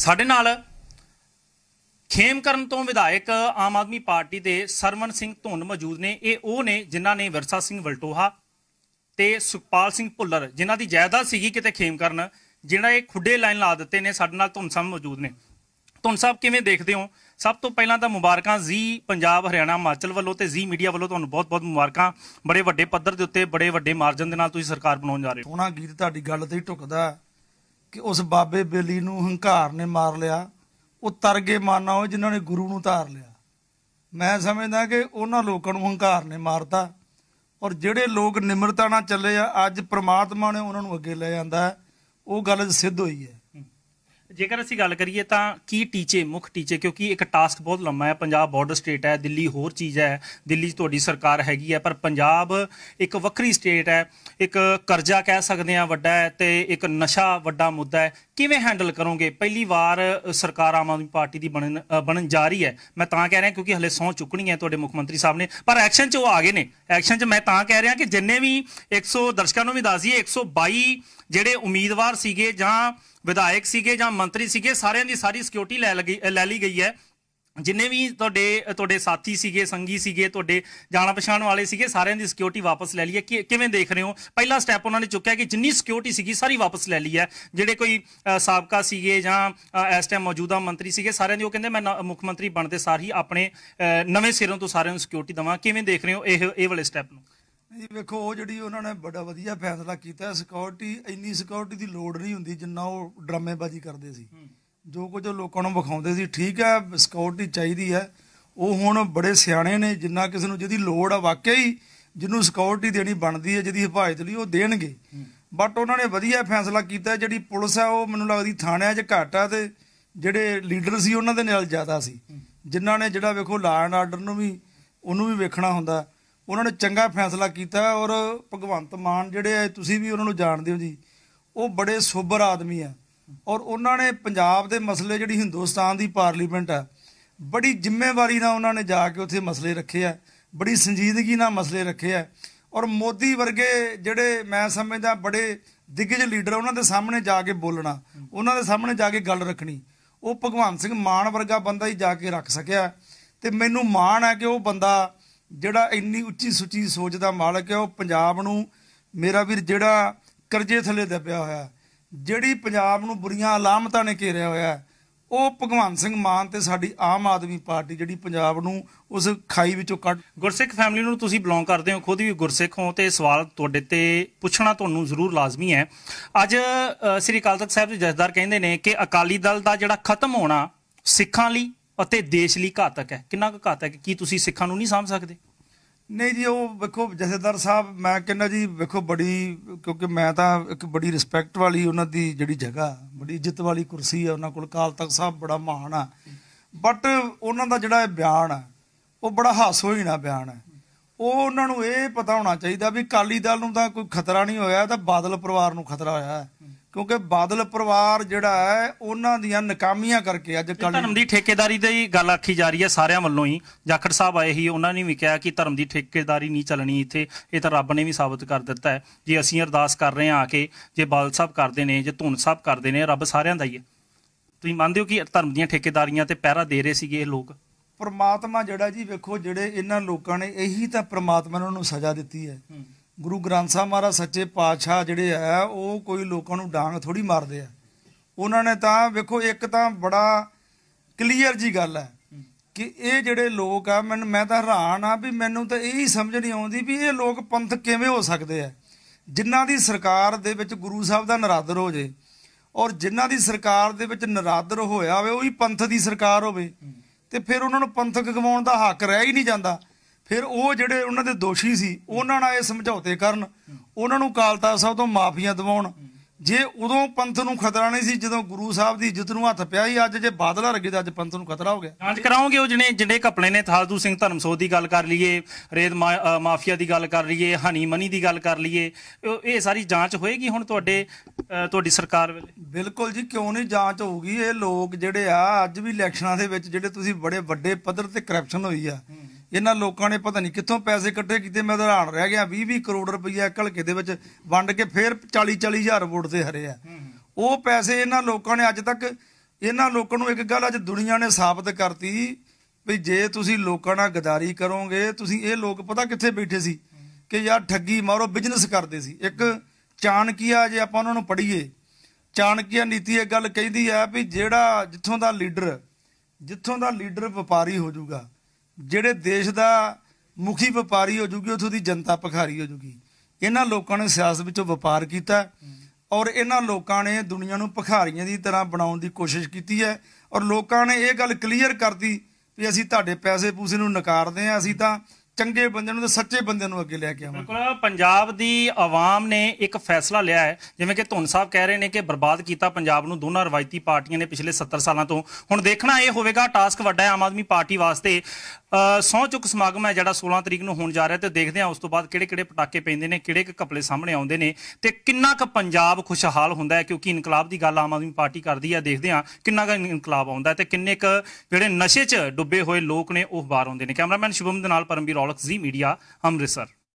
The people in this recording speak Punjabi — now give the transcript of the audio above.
ਸਾਡੇ ਨਾਲ ਖੇਮ ਕਰਨ ਤੋਂ ਵਿਧਾਇਕ ਆਮ ਆਦਮੀ ਪਾਰਟੀ ਦੇ ਸਰਵਨ ਸਿੰਘ ਧੁੰਨ ਮੌਜੂਦ ਨੇ ਇਹ ਉਹ ਨੇ ਜਿਨ੍ਹਾਂ ਨੇ ਵਰਸਾ ਸਿੰਘ ਵਲਟੋਹਾ ਤੇ ਸੁਖਪਾਲ ਸਿੰਘ ਭੁੱਲਰ ਜਿਨ੍ਹਾਂ ਦੀ ਜਾਇਦਾਦ ਸੀਗੀ ਕਿਤੇ ਖੇਮ ਕਰਨ ਜਿਹੜਾ ਇਹ ਖੁੱਡੇ ਲਾਈਨ ਲਾ ਦਿੱਤੇ ਨੇ ਸਾਡੇ ਨਾਲ ਧੁੰਨ ਸਾਹਿਬ ਮੌਜੂਦ ਨੇ ਧੁੰਨ ਸਾਹਿਬ ਕਿਵੇਂ ਦੇਖਦੇ ਹੋ ਸਭ ਤੋਂ ਪਹਿਲਾਂ ਤਾਂ ਮੁਬਾਰਕਾਂ ਜੀ ਪੰਜਾਬ ਹਰਿਆਣਾ ਹਿਮਾਚਲ ਵੱਲੋਂ ਤੇ ਜੀ ਮੀਡੀਆ ਵੱਲੋਂ ਤੁਹਾਨੂੰ ਬਹੁਤ-ਬਹੁਤ ਮੁਬਾਰਕਾਂ ਬੜੇ ਵੱਡੇ ਪੱਧਰ ਦੇ ਉੱਤੇ ਬੜੇ ਵੱਡੇ ਮਾਰਜਨ ਦੇ ਨਾਲ ਤੁਸੀਂ ਸਰਕਾਰ ਬਣਾਉਣ ਜਾ ਰਹੇ ਹੋ ਸੋਹਣਾ ਗੀਤ ਤੁਹਾਡੀ ਗੱਲ ਤੇ ਹੀ ਟੁੱਕਦਾ ਕਿ ਉਸ ਬਾਬੇ ਬੇਲੀ ਨੂੰ ਹੰਕਾਰ ਨੇ ਮਾਰ ਲਿਆ ਉਹ ਤਰਗੇ ਮਾਨਾ ਉਹ ਜਿਨ੍ਹਾਂ ਨੇ ਗੁਰੂ ਨੂੰ ਧਾਰ ਲਿਆ ਮੈਂ ਸਮਝਦਾ ਕਿ ਉਹਨਾਂ ਲੋਕਾਂ ਨੂੰ ਹੰਕਾਰ ਨੇ ਮਾਰਤਾ ਔਰ ਜਿਹੜੇ ਲੋਕ ਨਿਮਰਤਾ ਨਾਲ ਚੱਲੇ ਆ ਅੱਜ ਪ੍ਰਮਾਤਮਾ ਨੇ ਉਹਨਾਂ ਨੂੰ ਅੱਗੇ ਲੈ ਜਾਂਦਾ ਉਹ ਗੱਲ ਸਿੱਧ ਹੋਈ ਹੈ ਜੇਕਰ ਅਸੀਂ ਗੱਲ ਕਰੀਏ ਤਾਂ ਕੀ ਟੀਚੇ ਮੁੱਖ ਟੀਚੇ ਕਿਉਂਕਿ ਇੱਕ ਟਾਸਕ ਬਹੁਤ ਲੰਮਾ ਹੈ ਪੰਜਾਬ ਬਾਰਡਰ ਸਟੇਟ ਹੈ ਦਿੱਲੀ ਹੋਰ ਚੀਜ਼ ਹੈ ਦਿੱਲੀ ਤੁਹਾਡੀ ਸਰਕਾਰ ਹੈਗੀ ਹੈ ਪਰ ਪੰਜਾਬ ਇੱਕ ਵੱਖਰੀ ਸਟੇਟ ਹੈ ਇੱਕ ਕਰਜ਼ਾ ਕਹਿ ਸਕਦੇ ਆ ਵੱਡਾ ਹੈ ਤੇ ਇੱਕ ਨਸ਼ਾ ਵੱਡਾ ਮੁੱਦਾ ਹੈ ਕਿਵੇਂ ਹੈਂਡਲ ਕਰੋਗੇ ਪਹਿਲੀ ਵਾਰ ਸਰਕਾਰ ਆਮ ਆਦਮੀ ਪਾਰਟੀ ਦੀ ਬਣਨ ਬਣਨ ਜਾ ਰਹੀ ਹੈ ਮੈਂ ਤਾਂ ਕਹਿ ਰਿਹਾ ਕਿਉਂਕਿ ਹਲੇ ਸੌ ਚੁੱਕਣੀ ਹੈ ਤੁਹਾਡੇ ਮੁੱਖ ਮੰਤਰੀ ਸਾਹਿਬ ਨੇ ਪਰ ਐਕਸ਼ਨ 'ਚ ਉਹ ਆ ਗਏ ਨੇ ਐਕਸ਼ਨ 'ਚ ਮੈਂ ਤਾਂ ਕਹਿ ਰਿਹਾ ਕਿ ਜਿੰਨੇ ਵੀ 100 ਦਰਸ਼ਕਾਂ ਨੂੰ ਵੀ ਦੱਸ ਦਈਏ 122 ਜਿਹੜੇ ਉਮੀਦਵਾਰ ਸੀਗੇ ਜਾਂ ਵਿਧਾਇਕ ਸੀਗੇ ਜਾਂ ਮੰਤਰੀ ਸੀਗੇ ਸਾਰਿਆਂ ਦੀ ਸਾਰੀ ਸਿਕਿਉਰਿਟੀ ਲੈ ਲਈ ਗਈ ਹੈ ਜਿੰਨੇ ਵੀ ਤੁਹਾਡੇ ਤੁਹਾਡੇ ਸਾਥੀ ਸੀਗੇ ਸੰਗੀ ਸੀਗੇ ਤੁਹਾਡੇ ਜਾਣ ਪਛਾਣ ਵਾਲੇ ਸੀਗੇ ਸਾਰਿਆਂ ਦੀ ਸਿਕਿਉਰਿਟੀ ਵਾਪਸ ਲੈ ਲਈ ਹੈ ਕਿਵੇਂ ਦੇਖ ਰਹੇ ਹੋ ਪਹਿਲਾ ਸਟੈਪ ਉਹਨਾਂ ਨੇ ਚੁੱਕਿਆ ਕਿ ਜਿੰਨੀ ਸਿਕਿਉਰਿਟੀ ਸੀਗੀ ਸਾਰੀ ਵਾਪਸ ਲੈ ਲਈ ਹੈ ਜਿਹੜੇ ਕੋਈ ਸਾਬਕਾ ਸੀਗੇ ਜਾਂ ਇਸ ਟਾਈਮ ਮੌਜੂਦਾ ਮੰਤਰੀ ਸੀਗੇ ਸਾਰਿਆਂ ਦੀ ਉਹ ਕਹਿੰਦੇ ਮੈਂ ਮੁੱਖ ਮੰਤਰੀ ਬਣਦੇ ਸਾਰ ਹੀ ਆਪਣੇ ਨਵੇਂ ਸਿਰੋਂ ਤੋਂ ਸਾਰਿਆਂ ਨੂੰ ਸਿਕਿਉਰਿਟੀ ਦਵਾਂ ਕਿਵੇਂ ਦੇਖ ਰਹੇ ਹੋ ਇਹ ਇਹ ਵਾਲੇ ਸਟੈਪ ਨੂੰ ਜੀ ਵੇਖੋ ਉਹ ਜਿਹੜੀ ਉਹਨਾਂ ਨੇ ਬੜਾ ਵਧੀਆ ਫੈਸਲਾ ਕੀਤਾ ਸਿਕਿਉਰਿਟੀ ਇੰਨੀ ਸਿਕਿਉਰਿਟੀ ਦੀ ਲੋੜ ਨਹੀਂ ਹੁੰਦੀ ਜਿੰਨਾ ਉਹ ਡਰਾਮੇਬਾਜ਼ੀ ਕਰਦੇ ਸੀ ਜੋ ਕੁਝ ਲੋਕਾਂ ਨੂੰ ਵਿਖਾਉਂਦੇ ਸੀ ਠੀਕ ਹੈ ਸਿਕਿਉਰਿਟੀ ਚਾਹੀਦੀ ਹੈ ਉਹ ਹੁਣ ਬੜੇ ਸਿਆਣੇ ਨੇ ਜਿੰਨਾ ਕਿਸੇ ਨੂੰ ਜਿਹਦੀ ਲੋੜ ਆ ਵਾਕਈ ਜਿਹਨੂੰ ਸਿਕਿਉਰਿਟੀ ਦੇਣੀ ਬਣਦੀ ਹੈ ਜਿਹਦੀ ਹਿਫਾਜ਼ਤ ਲਈ ਉਹ ਦੇਣਗੇ ਬਟ ਉਹਨਾਂ ਨੇ ਵਧੀਆ ਫੈਸਲਾ ਕੀਤਾ ਜਿਹੜੀ ਪੁਲਿਸ ਆ ਉਹ ਮੈਨੂੰ ਲੱਗਦੀ ਥਾਣਿਆਂ 'ਚ ਘੱਟ ਆ ਤੇ ਜਿਹੜੇ ਲੀਡਰ ਸੀ ਉਹਨਾਂ ਦੇ ਨਾਲ ਜ਼ਿਆਦਾ ਸੀ ਜਿਨ੍ਹਾਂ ਨੇ ਜਿਹੜਾ ਵੇਖੋ ਲਾ ਐਂਡ ਆਰਡਰ ਨੂੰ ਵੀ ਉਹਨੂੰ ਵੀ ਵੇਖਣਾ ਹੁੰਦਾ ਉਹਨਾਂ ਨੇ ਚੰਗਾ ਫੈਸਲਾ ਕੀਤਾ ਔਰ ਭਗਵੰਤ ਮਾਨ ਜਿਹੜੇ ਆ ਤੁਸੀਂ ਵੀ ਉਹਨਾਂ ਨੂੰ ਜਾਣਦੇ ਹੋ ਜੀ ਉਹ ਬੜੇ ਸੋਬਰ ਆਦਮੀ ਆ ਔਰ ਉਹਨਾਂ ਨੇ ਪੰਜਾਬ ਦੇ ਮਸਲੇ ਜਿਹੜੀ ਹਿੰਦੁਸਤਾਨ ਦੀ ਪਾਰਲੀਮੈਂਟ ਆ ਬੜੀ ਜ਼ਿੰਮੇਵਾਰੀ ਨਾਲ ਉਹਨਾਂ ਨੇ ਜਾ ਕੇ ਉੱਥੇ ਮਸਲੇ ਰੱਖੇ ਆ ਬੜੀ ਸੰਜੀਦਗੀ ਨਾਲ ਮਸਲੇ ਰੱਖੇ ਆ ਔਰ ਮੋਦੀ ਵਰਗੇ ਜਿਹੜੇ ਮੈਂ ਸਮਝਦਾ ਬੜੇ ਦਿੱਗਜ ਲੀਡਰ ਉਹਨਾਂ ਦੇ ਸਾਹਮਣੇ ਜਾ ਕੇ ਬੋਲਣਾ ਉਹਨਾਂ ਦੇ ਸਾਹਮਣੇ ਜਾ ਕੇ ਗੱਲ ਰੱਖਣੀ ਉਹ ਭਗਵੰਤ ਸਿੰਘ ਮਾਨ ਵਰਗਾ ਬੰਦਾ ਹੀ ਜਾ ਕੇ ਰੱਖ ਸਕਿਆ ਤੇ ਮੈਨੂੰ ਮਾਣ ਹੈ ਕਿ ਉਹ ਬੰਦਾ ਜਿਹੜਾ ਇੰਨੀ ਉੱਚੀ ਸੁੱਚੀ ਸੋਚ ਦਾ ਮਾਲਕ ਹੈ ਉਹ ਪੰਜਾਬ ਨੂੰ ਮੇਰਾ ਵੀਰ ਜਿਹੜਾ ਕਰਜ਼ੇ ਥੱਲੇ ਦੱਬਿਆ ਹੋਇਆ ਜਿਹੜੀ ਪੰਜਾਬ ਨੂੰ ਬੁਰੀਆਂ ਅਲਾਮਤਾਂ ਨੇ ਘੇਰਿਆ ਹੋਇਆ ਉਹ ਭਗਵਾਨ ਸਿੰਘ ਮਾਨ ਤੇ ਸਾਡੀ ਆਮ ਆਦਮੀ ਪਾਰਟੀ ਜਿਹੜੀ ਪੰਜਾਬ ਨੂੰ ਉਸ ਖਾਈ ਵਿੱਚੋਂ ਕੱਢ ਗੁਰਸਿੱਖ ਫੈਮਿਲੀ ਨੂੰ ਤੁਸੀਂ ਬਿਲੋਂਗ ਕਰਦੇ ਹੋ ਖੁਦ ਵੀ ਗੁਰਸਿੱਖ ਹੋ ਤੇ ਸਵਾਲ ਤੁਹਾਡੇ ਤੇ ਪੁੱਛਣਾ ਤੁਹਾਨੂੰ ਜ਼ਰੂਰ ਲਾਜ਼ਮੀ ਹੈ ਅੱਜ ਸ੍ਰੀ ਅਕਾਲ ਤਖਤ ਸਾਹਿਬ ਦੇ ਜਸਦਾਰ ਕਹਿੰਦੇ ਨੇ ਕਿ ਅਕਾਲੀ ਦਲ ਦਾ ਜਿਹੜਾ ਖਤਮ ਹੋਣਾ ਸਿੱਖਾਂ ਲਈ ਅਤੇ ਦੇਸ਼ ਲਈ ਘਾਤਕ ਹੈ ਕਿੰਨਾ ਕੁ ਘਾਤਕ ਹੈ ਕੀ ਤੁਸੀਂ ਸਿੱਖਾਂ ਨੂੰ ਨਹੀਂ ਸਮਝ ਸਕਦੇ ਨਹੀਂ ਜੀ ਉਹ ਵੇਖੋ ਜਸੇਦਰ ਸਾਹਿਬ ਮੈਂ ਕਹਿੰਦਾ ਜੀ ਵੇਖੋ ਬੜੀ ਕਿਉਂਕਿ ਮੈਂ ਤਾਂ ਇੱਕ ਬੜੀ ਰਿਸਪੈਕਟ ਵਾਲੀ ਉਹਨਾਂ ਦੀ ਜਿਹੜੀ ਜਗ੍ਹਾ ਬੜੀ ਇੱਜ਼ਤ ਵਾਲੀ ਕੁਰਸੀ ਹੈ ਉਹਨਾਂ ਕੋਲ ਕਾਲ ਤਖਤ ਸਾਹਿਬ ਬੜਾ ਮਾਣ ਆ ਬਟ ਉਹਨਾਂ ਦਾ ਜਿਹੜਾ ਇਹ ਬਿਆਨ ਆ ਉਹ ਬੜਾ ਹਾਸੋਹੀਣਾ ਬਿਆਨ ਆ ਉਹ ਉਹਨਾਂ ਨੂੰ ਇਹ ਪਤਾ ਹੋਣਾ ਚਾਹੀਦਾ ਵੀ ਕਾਲੀ ਦਲ ਨੂੰ ਤਾਂ ਕੋਈ ਖਤਰਾ ਨਹੀਂ ਹੋਇਆ ਤਾਂ ਬਾਦਲ ਪਰਿਵਾਰ ਨੂੰ ਖਤਰਾ ਹੋਇਆ ਹੈ ਕਿਉਂਕਿ ਬਾਦਲ ਪਰਿਵਾਰ ਜਿਹੜਾ ਹੈ ਉਹਨਾਂ ਦੀਆਂ ਨਾਕਾਮੀਆਂ ਕਰਕੇ ਅੱਜ ਕੱਲ੍ਹ ਧਰਮ ਦੀ ਠੇਕੇਦਾਰੀ ਦੀ ਗੱਲ ਆਖੀ ਜਾ ਰਹੀ ਹੈ ਸਾਰਿਆਂ ਵੱਲੋਂ ਹੀ ਜਾਖੜ ਸਾਹਿਬ ਆਏ ਹੀ ਉਹਨਾਂ ਨੇ ਵੀ ਕਿਹਾ ਕਿ ਧਰਮ ਦੀ ਠੇਕੇਦਾਰੀ ਨਹੀਂ ਚੱਲਣੀ ਇੱਥੇ ਇਹ ਤਾਂ ਰੱਬ ਨੇ ਵੀ ਸਾਬਤ ਕਰ ਦਿੱਤਾ ਹੈ ਜੇ ਅਸੀਂ ਅਰਦਾਸ ਕਰ ਰਹੇ ਹਾਂ ਆ ਕੇ ਜੇ ਬਾਦਲ ਸਾਹਿਬ ਕਰਦੇ ਨੇ ਜੇ ਧੁਨ ਸਾਹਿਬ ਕਰਦੇ ਨੇ ਰੱਬ ਸਾਰਿਆਂ ਦਾ ਹੀ ਹੈ ਤੁਸੀਂ ਮੰਨਦੇ ਹੋ ਕਿ ਧਰਮ ਦੀਆਂ ਠੇਕੇਦਾਰੀਆਂ ਤੇ ਪਹਿਰਾ ਦੇ ਰਹੇ ਸੀਗੇ ਇਹ ਲੋਕ ਪਰਮਾਤਮਾ ਜਿਹੜਾ ਜੀ ਵੇਖੋ ਜਿਹੜੇ ਇਹਨਾਂ ਲੋਕਾਂ ਨੇ ਇਹੀ ਤਾਂ ਪਰਮਾਤਮਾ ਨੇ ਉਹਨਾਂ ਨੂੰ ਸਜ਼ਾ ਦਿੱਤੀ ਹੈ ਗੁਰੂ ਗ੍ਰੰਥ ਸਾਹਿਬ ਮਹਾਰਾ ਸੱਚੇ ਪਾਤਸ਼ਾਹ ਜਿਹੜੇ ਆ ਉਹ ਕੋਈ ਲੋਕਾਂ ਨੂੰ ਡਾਂਗ ਥੋੜੀ ਮਾਰਦੇ ਆ ਉਹਨਾਂ ਨੇ ਤਾਂ ਵੇਖੋ ਇੱਕ ਤਾਂ ਬੜਾ ਕਲੀਅਰ ਜੀ ਗੱਲ ਹੈ ਕਿ ਇਹ ਜਿਹੜੇ ਲੋਕ ਆ ਮੈਂ ਮੈਂ ਤਾਂ ਹੈਰਾਨ ਆ ਵੀ ਮੈਨੂੰ ਤਾਂ ਇਹੀ ਸਮਝ ਨਹੀਂ ਆਉਂਦੀ ਵੀ ਇਹ ਲੋਕ ਪੰਥ ਕਿਵੇਂ ਹੋ ਸਕਦੇ ਆ ਜਿਨ੍ਹਾਂ ਦੀ ਸਰਕਾਰ ਦੇ ਵਿੱਚ ਗੁਰੂ ਸਾਹਿਬ ਦਾ ਨਰਾਦਰ ਹੋ ਜੇ ਔਰ ਜਿਨ੍ਹਾਂ ਦੀ ਸਰਕਾਰ ਦੇ ਵਿੱਚ ਨਰਾਦਰ ਹੋਇਆ ਹੋਵੇ ਉਹ ਹੀ ਪੰਥ ਦੀ ਸਰਕਾਰ ਹੋਵੇ ਤੇ ਫਿਰ ਉਹਨਾਂ ਨੂੰ ਪੰਥਕ ਗਵਾਉਣ ਦਾ ਹੱਕ ਰਹਿ ਹੀ ਨਹੀਂ ਜਾਂਦਾ ਫਿਰ ਉਹ ਜਿਹੜੇ ਉਹਨਾਂ ਦੇ ਦੋਸ਼ੀ ਸੀ ਉਹਨਾਂ ਨਾਲ ਇਹ ਸਮਝੌਤੇ ਕਰਨ ਉਹਨਾਂ ਨੂੰ ਕਾਲਤਾ ਸਾਹਿਬ ਤੋਂ ਮਾਫੀਆਂ ਦਿਵਾਉਣ ਜੇ ਉਦੋਂ ਪੰਥ ਨੂੰ ਖਤਰਾ ਨਹੀਂ ਸੀ ਜਦੋਂ ਗੁਰੂ ਸਾਹਿਬ ਦੀ ਇੱਜ਼ਤ ਨੂੰ ਹੱਥ ਪਿਆ ਹੀ ਅੱਜ ਜੇ ਬਾਦਲਾ ਰਗੇ ਤਾਂ ਅੱਜ ਪੰਥ ਨੂੰ ਖਤਰਾ ਹੋ ਗਿਆ ਜਾਂਚ ਕਰਾਉਂਗੇ ਉਹ ਜਿਹੜੇ ਜਿਹੜੇ ਕਪੜੇ ਨੇ ਥਾਲਦੂ ਸਿੰਘ ਧਰਮਸੋਧ ਦੀ ਗੱਲ ਕਰ ਲਈਏ ਰੇਤ ਮਾਫੀਆ ਦੀ ਗੱਲ ਕਰ ਲਈਏ ਹਨੀ ਮਨੀ ਦੀ ਗੱਲ ਕਰ ਲਈਏ ਇਹ ਸਾਰੀ ਜਾਂਚ ਹੋਏਗੀ ਹੁਣ ਤੁਹਾਡੇ ਤੁਹਾਡੀ ਸਰਕਾਰ ਵੇਲੇ ਬਿਲਕੁਲ ਜੀ ਕਿਉਂ ਨਹੀਂ ਜਾਂਚ ਹੋਊਗੀ ਇਹ ਲੋਕ ਜਿਹੜੇ ਆ ਅੱਜ ਵੀ ਇਲੈਕਸ਼ਨਾਂ ਦੇ ਵਿੱਚ ਜਿਹੜੇ ਤੁਸੀਂ ਬੜੇ ਵੱਡੇ ਪੱਧਰ ਤੇ ਕਰਪਸ਼ਨ ਹੋਈ ਆ ਇਹਨਾਂ ਲੋਕਾਂ ਨੇ ਪਤਾ ਨਹੀਂ ਕਿੱਥੋਂ ਪੈਸੇ ਇਕੱਠੇ ਕੀਤੇ ਮੈਂ ਤਾਂ ਹਾਰ ਰਹਿ ਗਿਆ 20 20 ਕਰੋੜ ਰੁਪਈਆ ਇੱਕ ਦੇ ਵਿੱਚ ਵੰਡ ਕੇ ਫੇਰ 40 40 ਹਜ਼ਾਰ ਵੋਟ ਤੇ ਹਰੇ ਆ ਉਹ ਪੈਸੇ ਇਹਨਾਂ ਲੋਕਾਂ ਨੇ ਅੱਜ ਤੱਕ ਇਹਨਾਂ ਲੋਕਾਂ ਨੂੰ ਇੱਕ ਗੱਲ ਅੱਜ ਦੁਨੀਆ ਨੇ ਸਾਬਤ ਕਰਤੀ ਵੀ ਜੇ ਤੁਸੀਂ ਲੋਕਾਂ ਨਾਲ ਗਦਾਰੀ ਕਰੋਗੇ ਤੁਸੀਂ ਇਹ ਲੋਕ ਪਤਾ ਕਿੱਥੇ ਬੈਠੇ ਸੀ ਕਿ ਯਾਰ ਠੱਗੀ ਮਾਰੋ ਬਿਜ਼ਨਸ ਕਰਦੇ ਸੀ ਇੱਕ ਚਾਣਕੀਆ ਜੇ ਆਪਾਂ ਉਹਨਾਂ ਨੂੰ ਪੜ੍ਹੀਏ ਚਾਣਕੀਆ ਨੀਤੀ ਇਹ ਗੱਲ ਕਹਿੰਦੀ ਆ ਵੀ ਜਿਹੜਾ ਜਿੱਥੋਂ ਦਾ ਲੀਡਰ ਜਿੱਥੋਂ ਦਾ ਲੀਡਰ ਵਪਾਰੀ ਹੋ ਜਾਊਗਾ ਜਿਹੜੇ ਦੇਸ਼ ਦਾ ਮੁਖੀ ਵਪਾਰੀ ਹੋ ਜੂਗੀ ਉਥੋਂ ਦੀ ਜਨਤਾ ਭਖਾਰੀ ਹੋ ਜੂਗੀ ਇਹਨਾਂ ਲੋਕਾਂ ਨੇ ਸਿਆਸਤ ਵਿੱਚੋਂ ਵਪਾਰ ਕੀਤਾ ਔਰ ਇਹਨਾਂ ਲੋਕਾਂ ਨੇ ਦੁਨੀਆ ਨੂੰ ਭਖਾਰੀਆਂ ਦੀ ਤਰ੍ਹਾਂ ਬਣਾਉਣ ਦੀ ਕੋਸ਼ਿਸ਼ ਕੀਤੀ ਹੈ ਔਰ ਲੋਕਾਂ ਨੇ ਇਹ ਗੱਲ ਕਲੀਅਰ ਕਰਤੀ ਵੀ ਅਸੀਂ ਤੁਹਾਡੇ ਪੈਸੇ ਪੂਸੇ ਨੂੰ ਨਕਾਰਦੇ ਆ ਅਸੀਂ ਤਾਂ ਚੰਗੇ ਬੰਦਿਆਂ ਨੂੰ ਤੇ ਸੱਚੇ ਬੰਦਿਆਂ ਨੂੰ ਅੱਗੇ ਲੈ ਕੇ ਆਵਾਂ ਬਿਲਕੁਲ ਪੰਜਾਬ ਦੀ ਆਵਾਮ ਨੇ ਇੱਕ ਫੈਸਲਾ ਲਿਆ ਹੈ ਜਿਵੇਂ ਕਿ ਧੁਨ ਸਾਹਿਬ ਕਹਿ ਰਹੇ ਨੇ ਕਿ ਬਰਬਾਦ ਕੀਤਾ ਪੰਜਾਬ ਨੂੰ ਦੋਨਾਂ ਰਵਾਇਤੀ ਪਾਰਟੀਆਂ ਨੇ ਪਿਛਲੇ 70 ਸਾਲਾਂ ਤੋਂ ਹੁਣ ਦੇਖਣਾ ਇਹ ਹੋਵੇਗਾ ਟਾਸਕ ਵੱਡਾ ਹੈ ਆਮ ਆਦਮੀ ਪਾਰਟੀ ਵਾਸਤੇ ਸੌ ਚੁੱਕ ਸਮਾਗਮ ਹੈ ਜਿਹੜਾ 16 ਤਰੀਕ ਨੂੰ ਹੋਣ ਜਾ ਰਿਹਾ ਤੇ ਦੇਖਦੇ ਹਾਂ ਉਸ ਤੋਂ ਬਾਅਦ ਕਿਹੜੇ ਕਿਹੜੇ ਪਟਾਕੇ ਪੈਂਦੇ ਨੇ ਕਿਹੜੇ ਕਿ ਕਪਲੇ ਸਾਹਮਣੇ ਆਉਂਦੇ ਨੇ ਤੇ ਕਿੰਨਾ ਕੁ ਪੰਜਾਬ ਖੁਸ਼ਹਾਲ ਹੁੰਦਾ ਹੈ ਕਿਉਂਕਿ ਇਨਕਲਾਬ ਦੀ ਗੱਲ ਆਮ ਆਦਮੀ ਪਾਰਟੀ ਕਰਦੀ ਹੈ ਦੇਖਦੇ ਹਾਂ ਕਿੰਨਾ ਕੁ ਇਨਕਲਾਬ ਆਉਂਦਾ ਤੇ ਕਿੰਨੇ ਕੁ ਜਿਹੜੇ ਨਸ਼ੇ 'ਚ ਡੁੱਬੇ ਹੋਏ ਲੋਕ ਨੇ ਉਹ ਬਾਹਰ ਆਉਂਦੇ ਨੇ ਕੈਮਰਾਮੈਨ ਸ਼ੁਭਮ ਦੇ ਨਾਲ ਪਰਮਵੀਰ ਮੌਲਕ ਜ਼ੀ ਮੀਡੀਆ ਅੰਮ੍ਰਿਤਸਰ